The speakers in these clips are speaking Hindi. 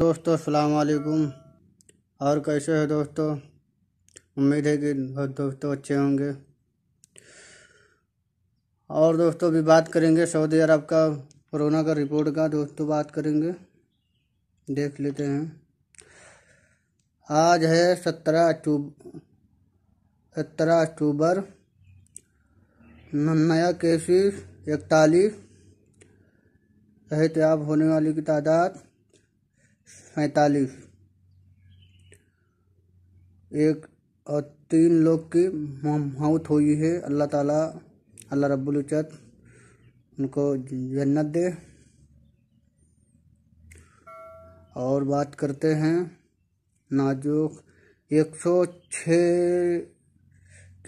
दोस्तों अस्सलाम वालेकुम और कैसे हो दोस्तों उम्मीद है कि दोस्तों अच्छे होंगे और दोस्तों भी बात करेंगे सऊदी अरब का कोरोना का रिपोर्ट का दोस्तों बात करेंगे देख लेते हैं आज है सत्रह अक्टूब सत्रह अक्टूबर नया केसेस इकतालीस एहतियाब होने वाली की तादाद सैतालीस एक और तीन लोग की मौत हुई है अल्लाह ताला अल्लाह रब्बुल इज़्ज़त उनको जन्नत दे और बात करते हैं नाजुक एक सौ छः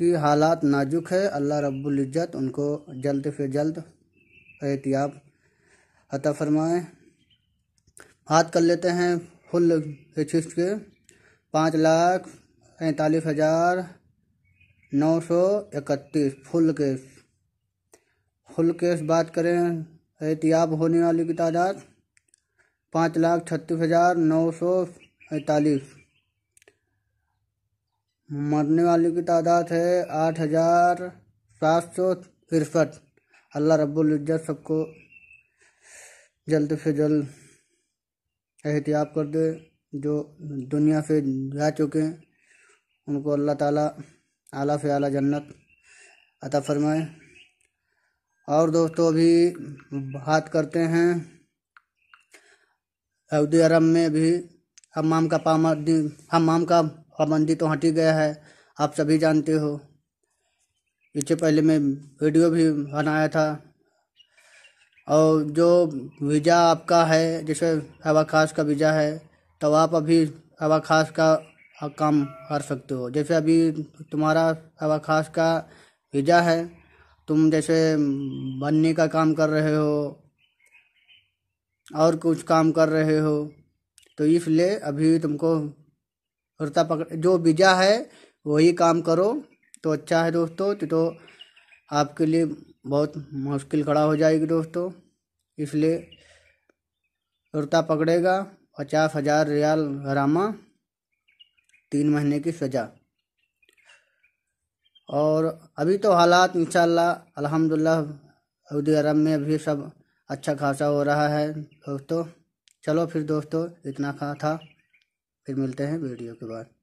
की हालात नाजुक है अल्लाह रब्बुल इज़्ज़त उनको जल्द से जल्द एहतियाब अता फरमाएँ बात कर लेते हैं फुल रिसिस्ट के पाँच लाख पैंतालीस हज़ार नौ सौ इकतीस फुल केस फुल केस बात करें एहतियाब होने वाली की तादाद पाँच लाख छत्तीस हज़ार नौ सौ पैंतालीस मरने वाले की तादाद है आठ हज़ार सात सौ तिरसठ अल्लाह रब्बुल इज़्ज़त सबको जल्द से जल्द एहतियात कर दे जो दुनिया से जा चुके हैं उनको अल्लाह ताला आला से आला जन्नत अता फरमाए और दोस्तों अभी बात करते हैं सऊदी अरब में भी हमाम का पाबंदी हमाम का पाबंदी तो हटी गया है आप सभी जानते हो इससे पहले मैं वीडियो भी बनाया था और जो वीज़ा आपका है जैसे हवा खास का वीज़ा है तो आप अभी हवा खास का काम कर सकते हो जैसे अभी तुम्हारा हवा खास का वीज़ा है तुम जैसे बनने का काम कर रहे हो और कुछ काम कर रहे हो तो इसलिए अभी तुमको कुर्ता पकड़ जो वीज़ा है वही काम करो तो अच्छा है दोस्तों तो, तो आपके लिए बहुत मुश्किल खड़ा हो जाएगी दोस्तों इसलिए कुर्ता पकड़ेगा पचास हजार रियाल हरामा तीन महीने की सज़ा और अभी तो हालात इंशाल्लाह अल्हम्दुलिल्लाह सऊदी अरब में अभी सब अच्छा खासा हो रहा है दोस्तों चलो फिर दोस्तों इतना खा था फिर मिलते हैं वीडियो के बाद